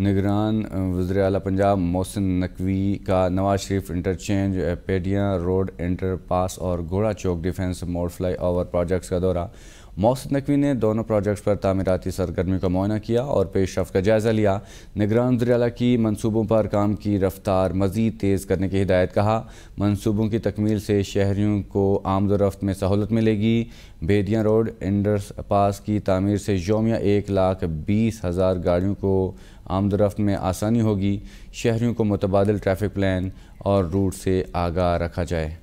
निगरान वजर अल पंजाब मोहसिन नकवी का नवाज शरीफ इंटरचेंज पेडियाँ रोड इंटर पास और घोड़ा चौक डिफेंस मोड़ फ्लाई ओवर प्रोजेक्ट्स का दौरा मौसम नकवी ने दोनों प्रोजेक्ट्स पर तमीराती सरगर्मी का मुआयना किया और रफ्त का जायज़ा लिया निगरान जरियाला की मनसूबों पर काम की रफ्तार मज़ीद तेज़ करने की हिदायत कहा मनसूबों की तकमील से शहरीों को आमदोरफ्त में सहूलत मिलेगी बेदियाँ रोड इंडरस पास की तमीर से योमिया एक लाख बीस हज़ार गाड़ियों को आमदोरफ्त में आसानी होगी शहरीों को मुतबादल ट्रैफिक प्लान और रूट से आगाह रखा जाए